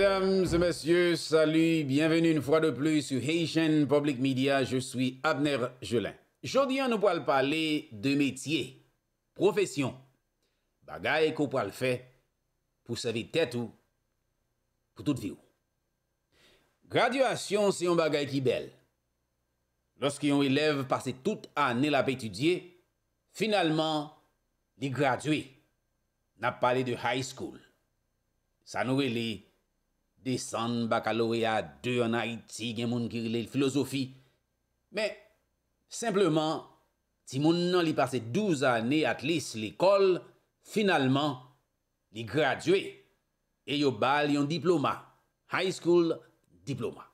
Mesdames et messieurs, salut, bienvenue une fois de plus sur Haychen Public Media. Je suis Abner Jelin. Jodian, nou poual palé de métier, profession, bagay ko poual fè pou savi tèt ou pou tout vio. Graduation, se yon bagay ki bel. Lorski yon élève passe tout anè la pe étudie, finalman, di gradué, na palé de high school. Sa nou relè. Desan bakalore a 2 an Haiti gen moun kirele l'filosofi. Men, simplement, ti moun nan li pase 12 ane at lis l'ekol, finalman, li gradye, e yo bal yon diploma. High school diploma.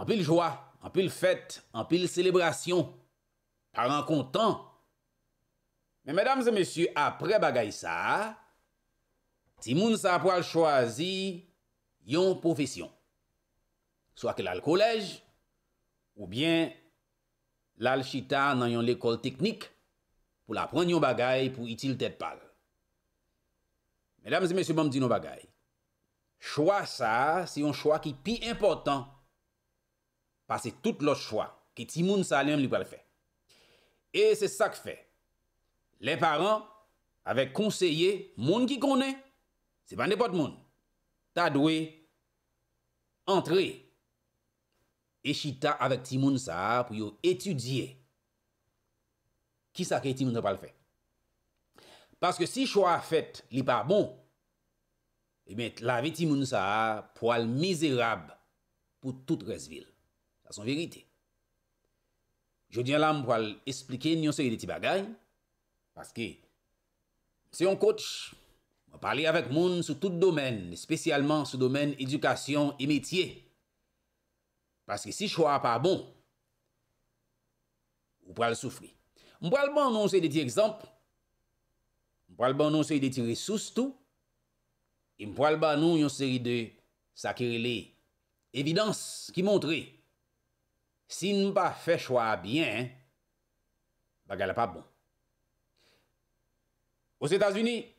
Anpil jwa, anpil fèt, anpil celebrasyon. Paran kontan. Men, mèdames et mèsyou, apre bagay sa... Ti moun sa ap wale chwazi yon profesyon. So ak lal kolej ou bien lal chita nan yon lekol teknik pou la pran yon bagay pou itil tet pal. Medam se mesye bom di yon bagay. Chwa sa se yon chwa ki pi important. Pase tout lot chwa ki ti moun sa alem li wale fe. E se sa k fe. Le paran avek konseye moun ki konen. se pa ne pot moun, ta dwe antre eshi ta avek timoun sa pou yo etudye ki sa ke timoun sa pal fe. Paske si chwa fet li pa bon, e eh men lave timoun sa pou al mizera pou tout resvil. Sa son verite. Je diyan lam pou al esplike nyon se yede ti bagay, paske se yon kouch Mwen pali avèk moun sou tout domen, spesyalman sou domen edukasyon e metye. Paske si chwa pa bon, mwen pali bon soufri. Mwen pali bon ban nou yon seri de ti ekzamp, mwen pali ban nou yon seri de ti resoustou, mwen pali ban nou yon seri de sakirele evidans ki montre si mwen pa fe chwa bien, bagal pa bon. Ose Etats-Unis,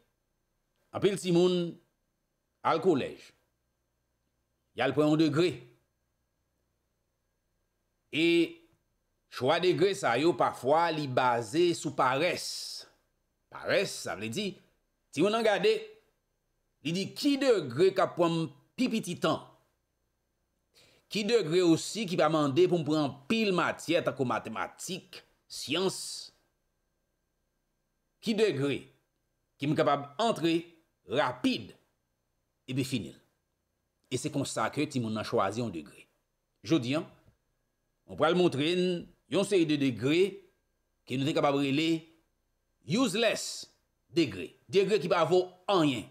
apil si moun al kolej, yal pren an degre, e chwa degre sa yo pafwa li baze sou pares. Pares, sa vle di, ti moun an gade, li di ki degre ka pwem pipi titan, ki degre osi ki pa mande pwem pren pil matyat tako matematik, siyans, ki degre ki moun kapab antre rapide, e be finil. E se konsakre ti moun nan chwazi an degre. Jodi an, moun pral montren yon seri de degre ki nou ten kapabre le useless degre. Degre ki ba vo anyen.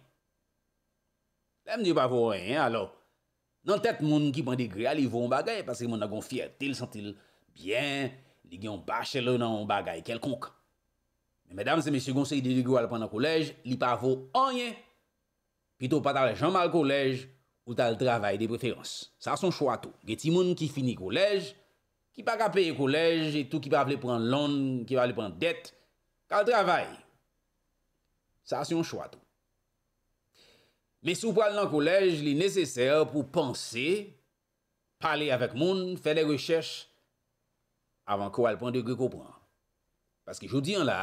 Lem di ba vo anyen alo. Nan tet moun ki ban degre alivon bagay paske moun nan kon fiertil, santil, bien, ligyon bache le nan bagay kelkonk. Mèdame se mè sè gonsè y di gwo alpande koulej, li pa vò anye, pito pata lè jom al koulej, ou ta lè travay de preferans. Sa son chou ato. Gè ti moun ki fini koulej, ki pa kapè y koulej, etou ki pa ap lè pran loun, ki pa lè pran det, ka lè travay. Sa son chou ato. Mè sou pral nan koulej, li nèsesèr pou pansè, pale avèk moun, fè lè rechèche, avan kou alpande gwe kopran. Paske joudi an la,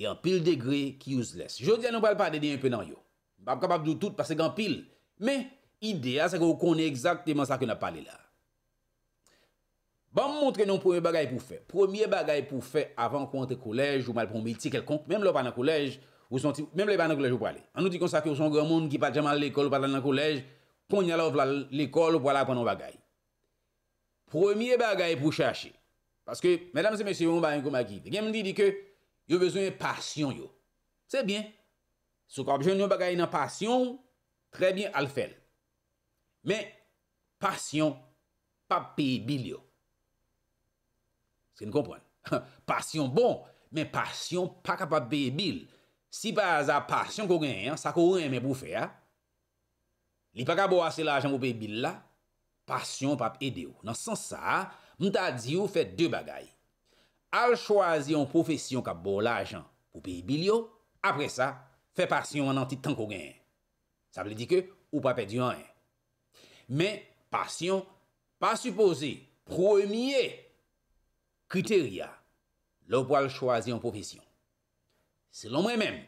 yon pil degre ki yon zles. Jodi anon pal padede yon penan yo. Bab kapab doutout, pase yon pil. Men, ideya se yo kone ekzakteman sa ke nan pale la. Ban bon, mwontre nou premye bagay pou fe. Premye bagay pou fe avan konte kolej ou malpon meti kelkonk. Mem lopan nan kolej ou son ti... Mem lopan nan kolej ou pale. Anon di kon sa ke ou son gen moun ki pat jaman l'ekol ou patan nan kolej kon nyalov la l'ekol ou pala panon bagay. Premye bagay pou chache. Paske, medam se mesi yon ba yon kou yo bezwen yon pasyon yo. Se bien, sou kap joun yon bagay nan pasyon, tre bien al fel. Men, pasyon, pap pe bil yo. Se yon konpon. Pasyon bon, men pasyon, pak ap pe bil. Si pa za pasyon kou gen, sa kou gen men pou fe. Li pak ap bo ase la jan pou pe bil la, pasyon pap ede yo. Nan san sa, mta di yo fe de bagay. al chwazi yon profesyon ka bo la ajan pou peyi bil yo, apre sa, fe pasyon an an tit tanko gen. Sa ple di ke, ou pa pedi yon en. Men, pasyon, pa suppose, premye kriteriya, lopo al chwazi yon profesyon. Selon mwen men,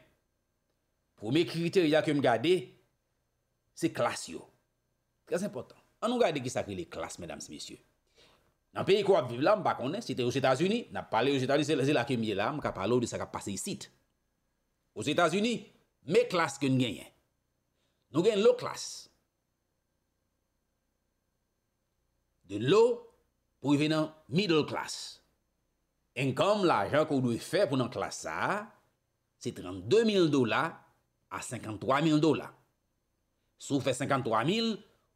premye kriteriya ke m gade, se klas yo. Très important. An nou gade ki sakri le klas, mèdames et messieurs. Nan pe yi kwa bi blan, ba konen, si te ou Etasuni, nan pale ou Etasuni, se la kemye la, mka palo di sa ka pase yi sit. Ou Etasuni, me klas ke ngenyen. Nou gen lò klas. De lò, pou yi venan middle klas. En kom la ajan kou dwi e fe pou nan klas sa, se treman 2.000 dola a 53.000 dola. Sou fe 53.000,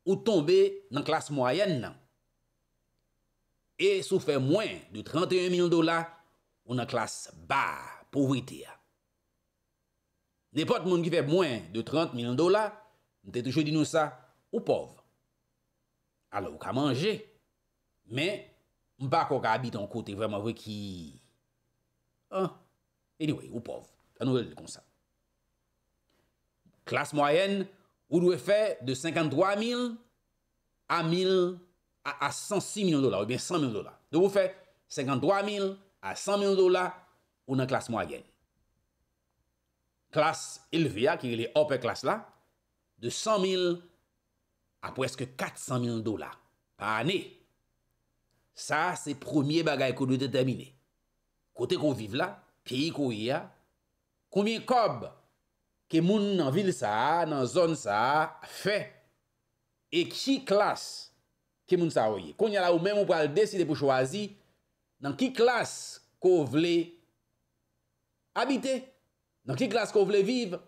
ou tombe nan klas moyenn nan. E sou fè mwen de 31.000 dola, ou nan klas ba pouwite ya. Nè pot moun ki fè mwen de 30.000 dola, mwen te toujou di nou sa, ou pov. Alo ou ka manje, men mba kwa ka abit an kote vreman wè ki... Ah, anyway, ou pov. An nou lè kon sa. Klas mwayen, ou dwe fè de 53.000 a 1.000 a 106 milyon dola, ou bien 100 milyon dola. Dou pou fè, 53 mil, a 100 milyon dola, ou nan klas mwagè. Klas ilve ya, ki li hopè klas la, de 100 mil, a pweske 400 milyon dola, pa anè. Sa, se promye bagay kou nou detemine. Kote kou vive la, pi kou yi ya, kou mi kob, ke moun nan vil sa, nan zon sa, fè. E ki klas, ki moun sa ouye. Konya la ou men moun pou al deside pou chwazi, nan ki klas kou vle abite, nan ki klas kou vle vive,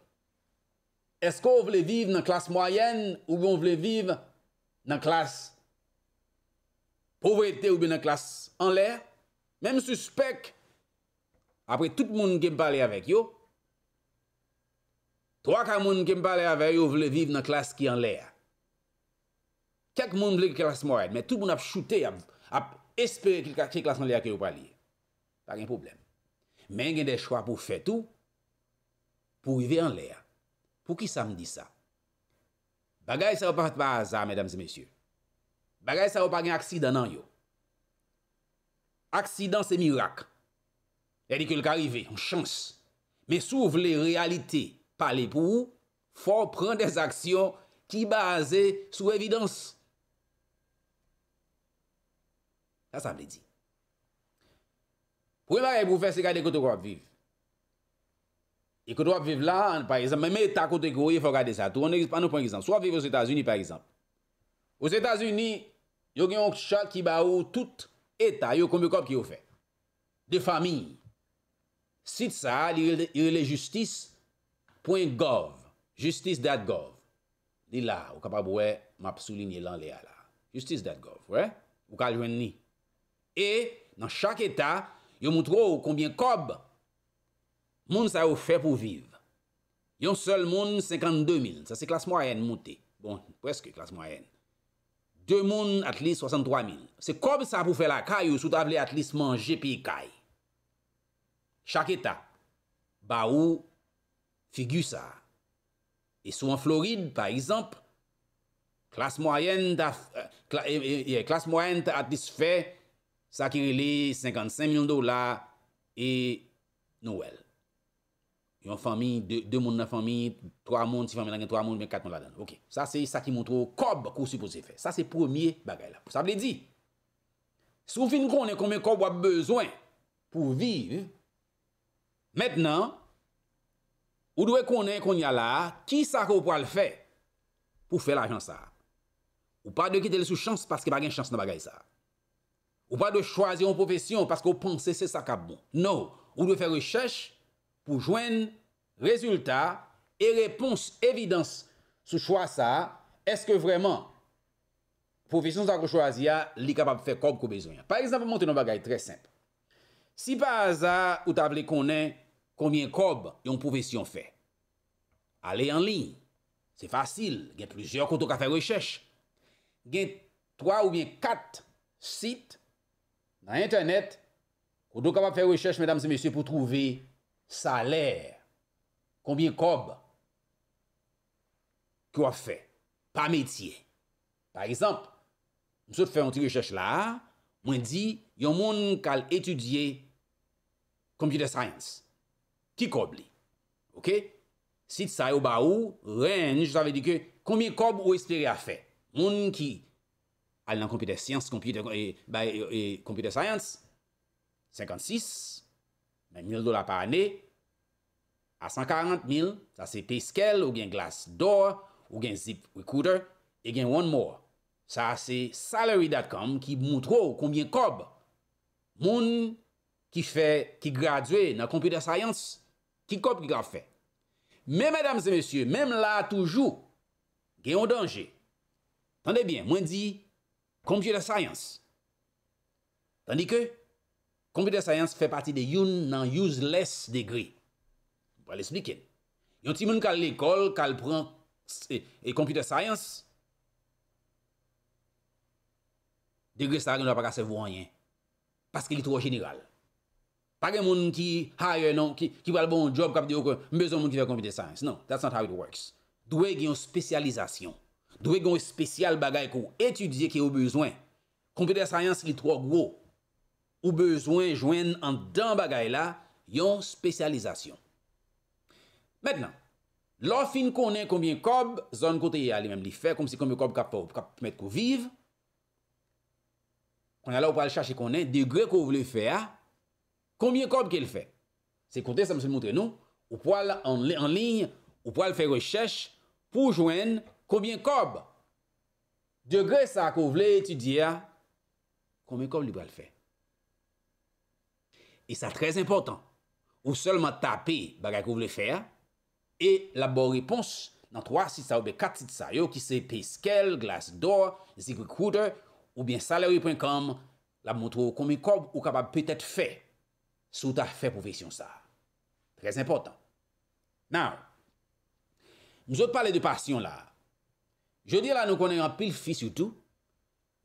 eskou vle vive nan klas moyen, ou bon vle vive nan klas povrete, ou bon nan klas anler, menm suspect, apre tout moun gen pale avek yo, 3 ka moun gen pale avek yo vle vive nan klas ki anler, Kèk moun blè kèk klas mouèd, mè tout moun ap choute, ap espere kèk klas an lè a kèk ou pali. Pag yon poublem. Mè yon gen de chwa pou fè tou, pou yve an lè a. Pou ki sa m di sa? Bagay sa wopan pa aza, mèdames et messieurs. Bagay sa wopan gen aksidan an yo. Aksidans e mirak. Yè di kèl kari ve, an chans. Mè sou vle realite pale pou ou, fò pren des aksyon ki baze sou evidans. La sa mle di. Pwè la e pou fè se kade koto kwa ap viv? E koto kwa ap viv lan, par exemple, mè me ta kote kou, e fò kade sa. To an nou pon ek exemple. So ap viv ou Sétas-Uni, par exemple. Ou Sétas-Uni, yo gen yon chal ki ba ou tout etat, yo komi kop ki yo fè. De fami. Sit sa, li yon le justice.gov. Justice.gov. Li la, ou kapab wè, map souline lan le a la. Justice.gov, wè? Ou kal jwen ni. Ou kal jwen ni. E, nan chak etat, yo moutrou konbyen kob, moun sa yo fè pou viv. Yo sol moun 52.000, sa se klas mwayen mouté. Bon, preske klas mwayen. De moun atlis 63.000. Se kob sa pou fè la kay ou sou tablé atlis manjè pi kay. Chak etat, ba ou figyu sa. E sou an Floride, par exemple, klas mwayen ta eh, eh, eh, atlis fè Sa ki rele, 55 milyon dola e Noël. Yon fami, 2 moun nan fami, 3 moun, si fami nan gen, 3 moun, men 4 moun la den. Ok, sa se sa ki montre ou kob kousi pou se fè. Sa se premier bagay la. Sa ble di, sou fin konen konmen kob wap bezwen pou viv, metnen, ou dwe konen konya la, ki sa ko pou al fè? Pou fè la jans sa. Ou pa de kitele sou chans, paske bagen chans nan bagay sa. Ou pa de chwazi an profesyon paske ou ponse se sa ka bon. Nou, ou de fè rechèche pou jwen rezultat e repons evidans sou chwasa sa, eske vreman profesyon sa kou chwazi a, li kapap fè kob kou bezoyan. Par exemple, mante nan bagay, trè simple. Si pa aza ou table konen konvien kob yon profesyon fè, ale an li, se fasil, gen plizye koto ka fè rechèche. Gen 3 ou bien 4 sit Nan internet, ou do kapap fè wèchech, mèdam se mèsyè, pou trouve salèr. Konbien kob ki ou ap fè. Pa mètyè. Par isanp, msou te fè yon ti wèchech la, mwen di, yon moun kal etudye computer science. Ki kob li? Ok? Sit sa yo ba ou, ren, jous avè di ke, konbien kob ou espere a fè? Moun ki... al nan computer science, computer e, e, e, science, 56, nan 1000 dola pa ane, a 140 000, sa se T-scale, ou gen Glassdoor, ou gen Zip Recruiter, e gen one more, sa se salary.com, ki moutrou konbyen kob, moun ki fè, ki gradwè nan computer science, ki kob ki gra fè. Men, mèdames et mèsyè, men la toujou, gen yon danje. Tande bien, mwen di, Computer Science. Tandike, Computer Science fè pati de youn nan useless degree. Bo al esplike. Yon ti moun kal l'ekol, kal pran, e, e Computer Science, degree sa, yon dwa pa ka se voyen. Paske li tou wè general. Pa gen moun ki hire, non, ki wè al bon job kap di ou, mbezon moun ki fè Computer Science. Non, that's not how it works. Dwe gen yon spesyalizasyon. Dwe gwen yon spesyal bagay kou etudye ki yon bezwen. Kompetens rayans li trok wou. Wou bezwen jwen an dan bagay la yon spesyalizasyon. Mètnen, lò fin konen konbyen kob, zon kote yon alè mèm li fè, kom si konbyen kob kap met kou viv. Kon alè wopal chache konen, degre kou vle fè a, konbyen kob ke l fè. Se kote, sa mse mwontre nou, wopal an lè en lign, wopal fè rechèche pou jwen... Koubyen kob de gre sa kou vle etudiya? Koubyen kob libe al fe? E sa trez important. Ou solman ta pe bagay kou vle fe? E la bo repons nan 3, 6, 7, 8, 7, 8, yo ki se peskel, glas do, zikwe koude, ou bien salary.com, la mwotro koubyen kob ou kapab petet fe sou ta fe pou veksyon sa. Trez important. Now, mzot pale de pasyon la. Je di la nou konen yon pil fis yotou.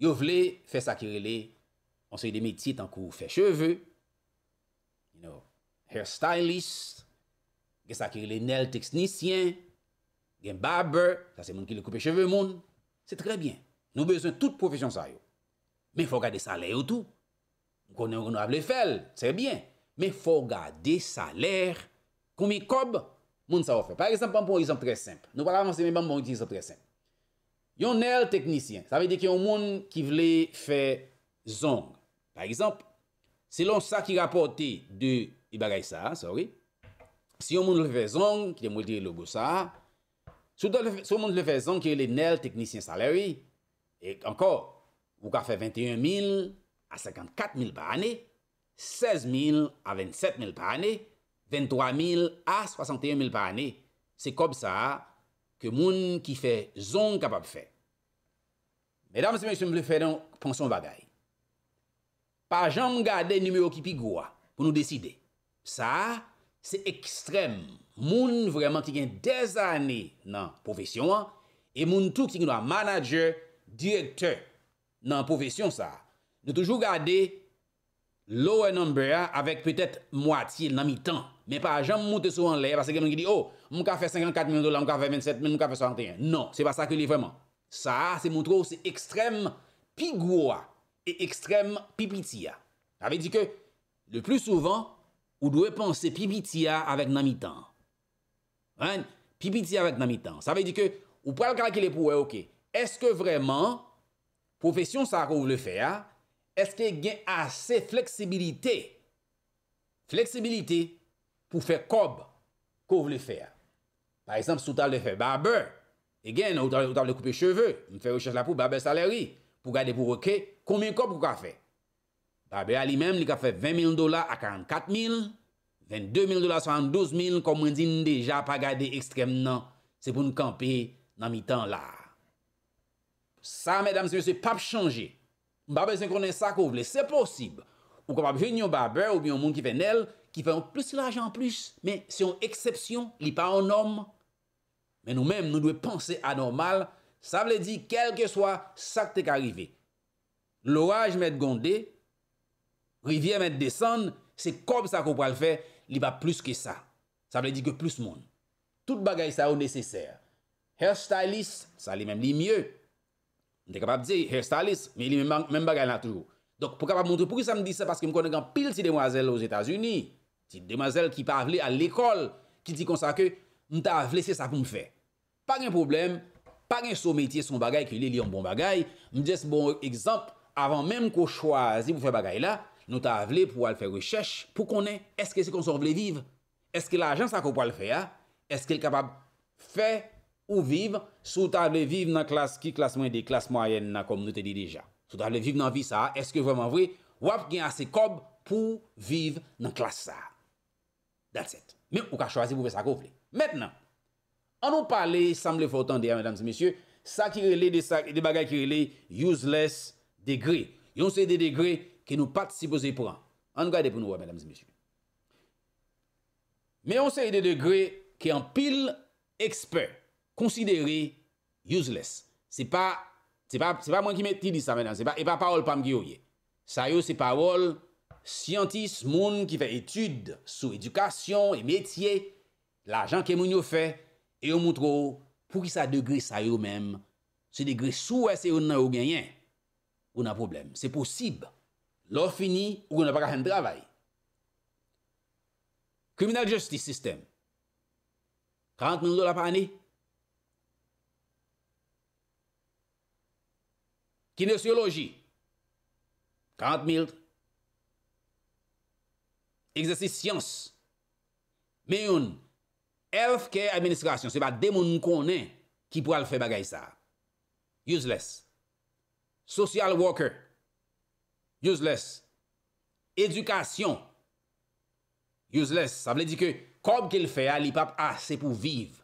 Yon vle fè sakirele monsen yon de meti tan kou fè cheve. You know, hair stylist. Gè sakirele nel teksnisyen. Gè barber. Sa se moun ki le koupe cheve moun. Se trebyen. Nou bezon tout profesyon sa yo. Men fò gade salè yotou. Moun konen yon renou avle fel. Se bè. Men fò gade salè. Kou mi kob. Moun sa wò fè. Par exemple, moun yon son tre simple. Nou par la monsen yon moun yon son tre simple. Yon nel teknisyen, sa ve de ki yon moun ki vle fe zong. Par exemple, silon sa ki rapote du i bagay sa, sorry, si yon moun le fe zong, ki de mwen dire logo sa, sou moun le fe zong ki yon le nel teknisyen salary, e anko, ou ka fe 21.000 a 54.000 pa ane, 16.000 a 27.000 pa ane, 23.000 a 61.000 pa ane, se kob sa a, ke moun ki fè zon kapap fè. Mèdame, se mèj se mblè fè, nou, panson vaga yon. Pa jom gade numero ki pi gwa, pou nou deside. Sa, se ekstrem. Moun vreman ki gen dezane nan profesyon an, e moun touk si genwa manager, direkter nan profesyon sa, nou toujou gade lower number an, avek petèt mwati nan mi tan. Mè pa jom mwote sou an lè, pa se genwen ki di, oh, je vais faire 54 millions de dollars, mon fait 27 millions, je fait 61. Non, c'est pas ça que est vraiment. Ça, c'est montrer c'est extrême pigoua et extrême pipitia. Ça veut dire que le plus souvent, vous devez penser pipitia avec namitan. Hein? Pipitia avec temps. Ça veut dire que vous pouvez calculer pour OK. Est-ce que vraiment profession ça qu'on le faire hein? Est-ce qu'il y a assez flexibilité Flexibilité pour faire comme vous veut faire. Hein? Par exemple, soutable de fè barbeur. E gen, non, outable de koupe cheveu. M fè rechèche la pou barbeur salèri. Pou gade pou roke, koumyen kop kou ka fè? Barbeur a li mèm, li ka fè 20 000 dola a 44 000. 22 000 dola a 72 000. Kou mwen di n deja pa gade ekstrem nan. Se pou nou kampe nan mi tan la. Sa, mèdame, se mè se pap chanje. Barbeur se kone sa kou vle. Se posib. Ou kap ap fè nyon barbeur, ou bi yon moun ki fè nel, ki fè yon plus l'ajan plus. Men, se yon eksepsyon, li pa yon nomm, men nou men nou dwe panse anormal, sa vle di, kel ke swa, sak te ka rive. L oraj met gondé, rivye met desan, se kob sa ko pral fè, li va plus ke sa. Sa vle di ke plus moun. Tout bagay sa ou neseser. Hair stylist, sa li men li mye. M de kapab di, hair stylist, mi li men bagay la tou. Dok pou kapab moun tri, pou ki sa m di sa, paske m konen kan pil ti demwazel ouz Etas-Uni. Ti demwazel ki pa avle a l'ekol, ki ti konsa ke, m ta avle se sa pou m fe. Pa gen problem, pa gen so metye son bagay ki li li an bon bagay, m jes bon ekzamp, avan menm ko chwazi pou fe bagay la, nou ta avle pou al fe rechèche, pou konen, eske se konsovle vive? Eske la ajan sa ko pou al fe ya? Eske el kapab fe ou vive sou ta avle vive nan klas ki klas mwen de klas mwen ayen na kom nou te di deja? Sou ta avle vive nan vi sa, eske vreman vwe, wap gen ase kob pou vive nan klas sa? That's it. Menm ou ka chwazi pou fe sa ko vle. Mètnen, an nou pale, samle fotan de a, mèdames et mèsyè, sa ki rele de bagay ki rele useless degré. Yon se de degré ke nou pat si posey pran. An gade pou nou wè, mèdames et mèsyè. Mè yon se de degré ke an pil expert, konsidere useless. Se pa mwen ki mè ti di sa mèdames, se pa parol pam gi ou ye. Sa yo se parol, siyantis moun ki fè etude sou edukasyon e mètye L'ajan ke moun yo fe, yo moutro pou ki sa degris a yo mèm, se degris sou wè se yon nan yo ganyen, yon nan problem. Se posib, lò fini, yon nan pa kaken travay. Criminal Justice System, 40 mil do la panè. Kinesiologi, 40 mil. Eksersis Siyans, meyon, Elf ke administrasyon, se ba demoun mkounen ki pou al fe bagay sa. Useless. Social worker. Useless. Edukasyon. Useless. Sa vle di ke, kob ke l fe a, li pap a, se pou viv.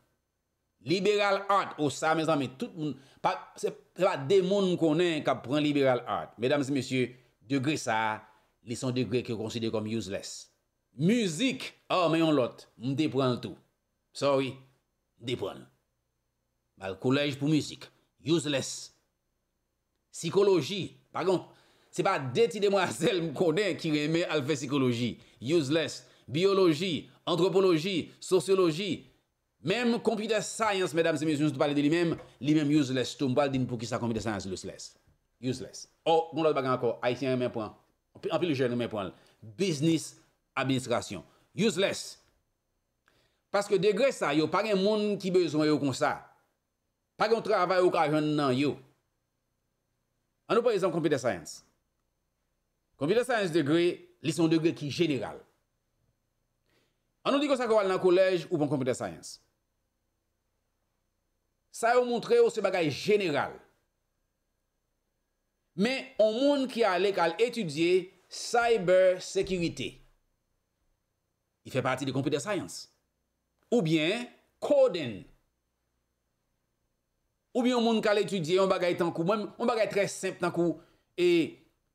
Liberal art, o sa, me zan, me tout moun, pa, se ba demoun mkounen ka pran liberal art. Medanm se monsye, de gre sa, li son de gre ke konside kom useless. Muzik, a, oh, me yon lot, mde pran l tout. Sorry, dipon. Mal, koulej pou mizik. Useless. Psikoloji. Par an, se pa deti de mwa sel mkone ki reme alve psikoloji. Useless. Bioloji, antropoloji, sosioloji. Mem computer science, medam, se miz mouz tou pale di li mem, li mem useless tou mbal din pou ki sa computer science useless. Useless. O, oh, moun la bagan akor, ha iti yon yon menpon, anpil yon jen yon menpon, biznis abinistrasyon. Useless. Paske degre sa yo, pa gen moun ki be yon son yo kon sa. Pa gen yon travay ou ka yon nan yo. An nou prezant computer science. Computer science degre, lison degre ki general. An nou di kon sa kowal nan kolej ou pon computer science. Sa yo moun tre yo se bagay general. Men, yon moun ki ale kal etudye cyber security. Yon fè parti de computer science. Ou byen, koden. Ou byen, moun kal etudye, mwen bagay tan kou, mwen bagay tre simp tan kou, e,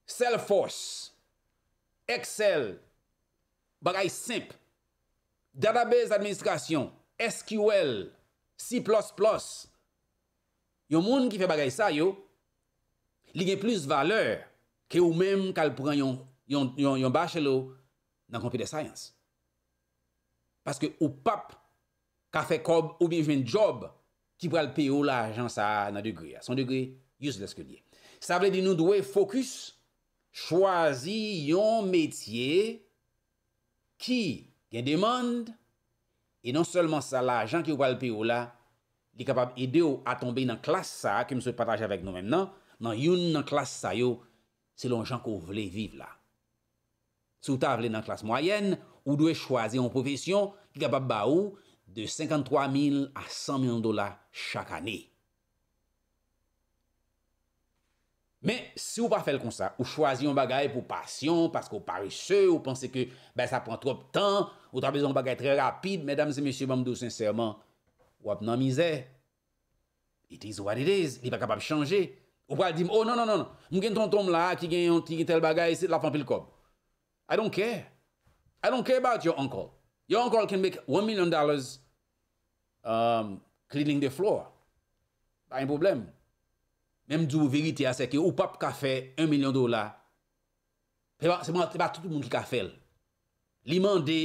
cell force, Excel, bagay simp, database administration, SQL, C++, yon moun ki fe bagay sa yo, li gen plus valeur, ke ou men kal pran yon yon bachelor, nan computer science. Paske ou pap, ka fe kob ou bivjen job ki pral pe ou la ajan sa nan degre ya. San degre, yus leske liye. Sa vle di nou dwe fokus, chwazi yon metye ki gen demande e non selman sa la ajan ki pral pe ou la di kapab ide ou a tombe nan klas sa ke mse pataje avek nou men nan, nan yon nan klas sa yo se lon jan kou vle vive la. Sou ta vle nan klas moyen, ou dwe chwazi yon profesyon ki kapab ba ou de 53.000 a 100.000 dola chak ane. Men, si ou pa fel kon sa, ou chwazi yon bagay pou pasyon, pasko ou pare se, ou pense ke, ben sa pon trop tan, ou ta bezon bagay tre rapid, medam se mesye mamdo, sensèrman, wap nan mizè, it is what it is, li pa kapab chanje. Ou pa di, oh non, non, non, moun gen ton tom la, ki gen yon, ki gen tel bagay, la fan pil kom. I don't care. I don't care about your uncle. Your uncle can make 1 million dollars Um, cleaning the floor. Ba yon problem. Mem di ou verite a seke ou pap ka fe 1 milyon dola. Se pa tout moun ki ka fel. Li mande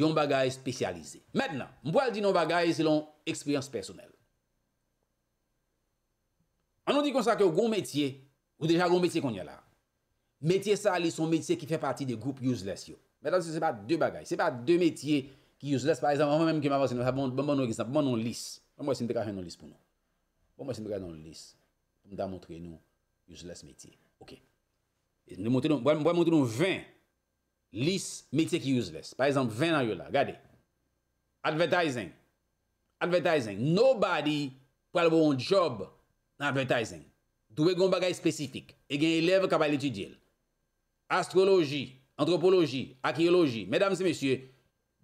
yon bagay spesyalize. Mednan, mboal di yon bagay se lon eksperyans personel. Anon di kon sa ke ou goun metye ou deja goun metye kon yon la. Metye sa li son metye ki fe pati de group useless yo. Mednan se se pa 2 bagay. Se pa 2 metye Ki useless pa esan. Ou mwen mwen mwen kime avansi nou. A bon mwen nou ekis nan. Bon mwen nou lis. Bon mwen mwen simpe re an nou lis pou nou. Bon mwen simpe re an nou lis. Mwen da montre nou. Useless métier. Ok. E mwen mwen montre nou vèn. Lis. Métier ki useless. Pa esan vèn nan yon la. Gade. Advertising. Advertising. Nobody. Pwa l woun job. Nan advertising. Douvek koumba gaya spesifik. E gen elev kapay letudi el. Astrologi. Anthropologi. Akeologi. Medan mse meseye.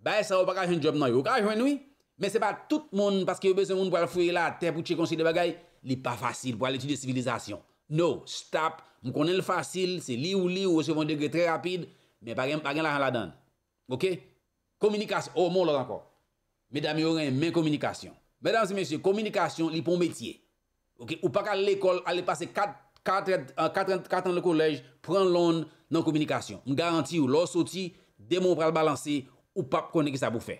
ba e sa ou pa ka jen job nan, ou ka jen jwen noui, men se pa tout moun, paske ou pe se moun pou al fwe la, te pou tche konsey de bagay, li pa fasil pou al etude sivilizasyon. No, stop, m konen l fasil, se li ou li, ou se von degre tre rapide, men pa gen la jen la dan. Ok? Komunikasyon, ou oh, moun l anko, men dami ou ren men komunikasyon. Men dami se men syon, komunikasyon li pou mètye. Ok? Ou pa ka l ekol, ale pase 4 an le kolej, pren l on nan komunikasyon. M garanti ou l or soti, Ou pap konen ki sa bou fe?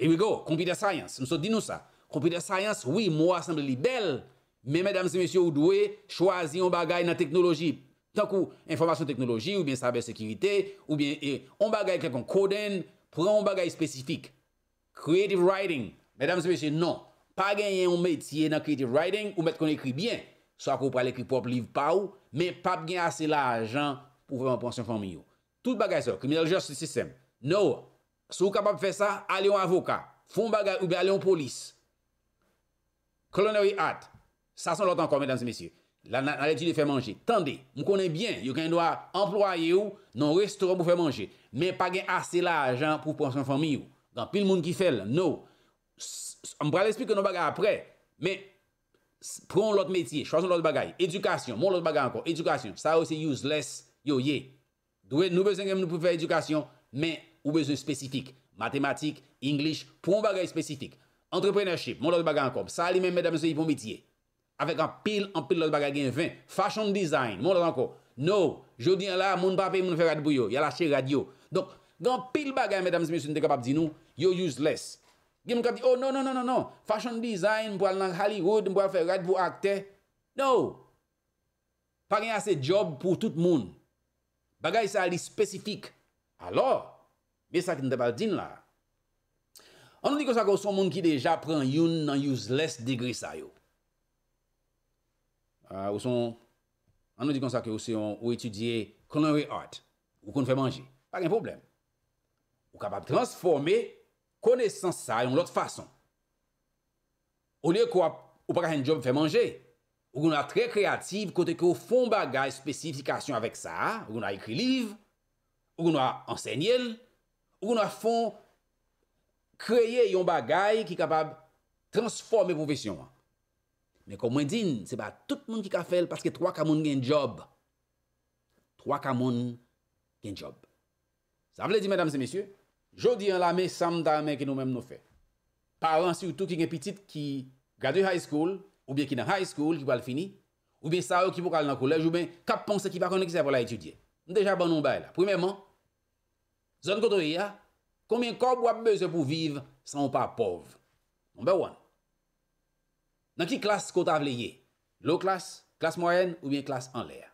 Here we go, computer science. Mso di nou sa. Computer science, oui, mou asemble li bel. Men, mesdames et messieurs, ou doué, chwazi yon bagay nan teknologi. Tan kou, informasyon teknologi, ou bien sabay sekirite, ou bien, eh, yon bagay kelkon koden, pran yon bagay spesifik. Creative writing, mesdames et messieurs, non. Pa gen yon metye nan creative writing, ou met konen ekri bien. So akou pral ekri pop liv pa ou, men pap gen ase la ajan pou vèman ponsyon fòm yon. Tout bagay sou, criminal justice system. Nou, sou kapap fè sa, ale yon avoka, foun bagay ou be ale yon polis. Culinary art. Sa son lot anko, mesdames et messieurs. La nare ti li fè manje. Tande, m konen bien, yon gen do a employe yon, non restron pou fè manje. Men pagen ase la ajan pou ponse yon fami yon. Gan pil moun ki fèl. Nou, m pral esplik yon bagay apre. Men, pron lot metye, chwa son lot bagay. Edukasyon, moun lot bagay anko. Edukasyon. Sa ou se use less yon yey. Nou bezen genm nou pou fè edukasyon, men ou bezen spesifik. Matematik, English, pou m bagay spesifik. Entrepreneurship, moun lòz bagay an kom. Salimè mèdame sou yi pou m bitye. Afèk an pil, an pil lòz bagay gen 20. Fashion design, moun lòz an kom. Nou, jodi an la, moun pape moun fè rad pou yo. Yalache radio. Donk, gen pil bagay mèdame sou yon te kapap di nou, yo use less. Genm kap di, oh nonononononon, fashion design, m pou al nan Hollywood, m pou al fè rad pou akte. Nou, pa gen ase job pou tout moun. Bagay sa li spesifik. Alo, me sa ki n de bal din la. An nou di kon sa ki ou son moun ki deja pran yon nan useless degree sa yo. Ah, ou son, an nou di kon sa ki ou se yon ou etudie culinary art. Ou kon fè manji. Fak yon problem. Ou kabab transforme kone san sa yon lot fason. Ou liye kwa ou pak ajen job fè manji. Ou goun a tre kreativ kote ke ou fon bagay spesifikasyon avek sa. Ou goun a ykri liv, ou goun a enseynyel, ou goun a fon kreye yon bagay ki kapab transforme profesyon. Men kon mwen din, se ba tout moun ki ka fel paske 3 kamoun gen job. 3 kamoun gen job. Sa vle di, mèdames et mèsyou, jodi an la me sam da me ki nou mèm nou fe. Paran si ou tou ki gen pitit ki gradu high school, Ou bien ki nan high school ki pal fini. Ou bien sa ou ki pou kal nan koulej. Ou bien kap pon se ki pa konen ki se pou la etudye. Ndeja ban nou bay la. Primer man, zon koto e ya, konmien kob wap beze pou viv, san ou pa pov. Number one. Nan ki klas kota vle ye? Low klas, klas moyen, ou bien klas anler.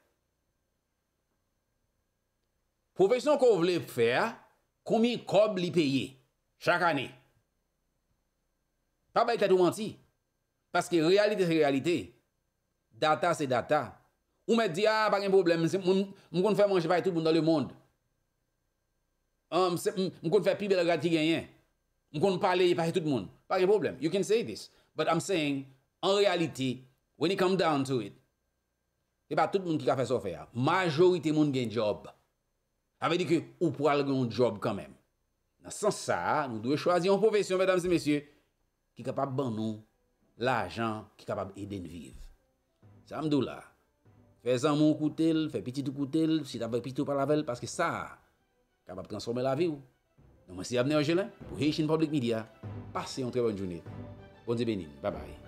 Profesyon kon vle pfe, konmien kob li peye. Chak ane. Pa bay kato manti, Paske realite, realite. Data, se data. Ou me di, a, ah, pa gen problem, moun kon fè manjè pa yon tout moun dan le moun. Moun kon fè pi belagat ki genyen. Moun kon palè yon pa yon tout moun. Pa gen problem, you can say this. But I'm saying, en reality, when you come down to it, se pa tout moun ki ka fè so fè ya, majorite moun gen job. A ve di ki, ou pral gen yon job kan men. Na san sa, nou dwe chwazi yon profesyon, vè dam se mesye, ki ka pa ban nou, la jan ki kapab eden viv. Sa mdou la, fe zan moun koutel, fe pititou koutel, si tap ve pititou par lavel, paske sa, kapab transforme la vi ou. Nou mwen si ya vne an jelen, pou heye chine public media, pase yon treboun jounet. Bonzi benin, bye bye.